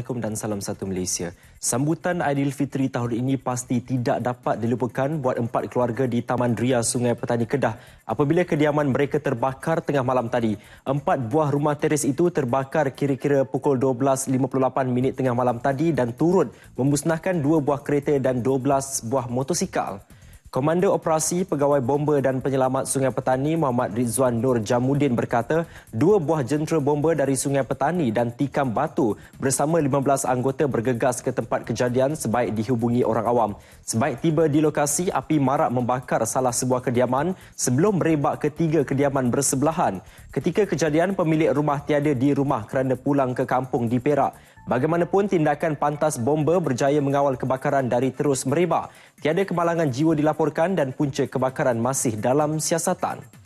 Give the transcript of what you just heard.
Assalamualaikum dan salam satu Malaysia. Sambutan Aidilfitri tahun ini pasti tidak dapat dilupakan buat empat keluarga di Taman Ria Sungai Petani Kedah apabila kediaman mereka terbakar tengah malam tadi. Empat buah rumah teres itu terbakar kira-kira pukul 12.58 minit tengah malam tadi dan turut memusnahkan dua buah kereta dan 12 buah motosikal. Komando Operasi Pegawai Bomba dan Penyelamat Sungai Petani Muhammad Rizwan Nur Jamudin berkata dua buah jentera bomba dari Sungai Petani dan Tikam Batu bersama 15 anggota bergegas ke tempat kejadian sebaik dihubungi orang awam. Sebaik tiba di lokasi, api marak membakar salah sebuah kediaman sebelum merebak ke tiga kediaman bersebelahan. Ketika kejadian, pemilik rumah tiada di rumah kerana pulang ke kampung di Perak. Bagaimanapun, tindakan pantas bomba berjaya mengawal kebakaran dari terus merebak. Tiada kemalangan jiwa dilaporkan dilaporkan dan punca kebakaran masih dalam siasatan.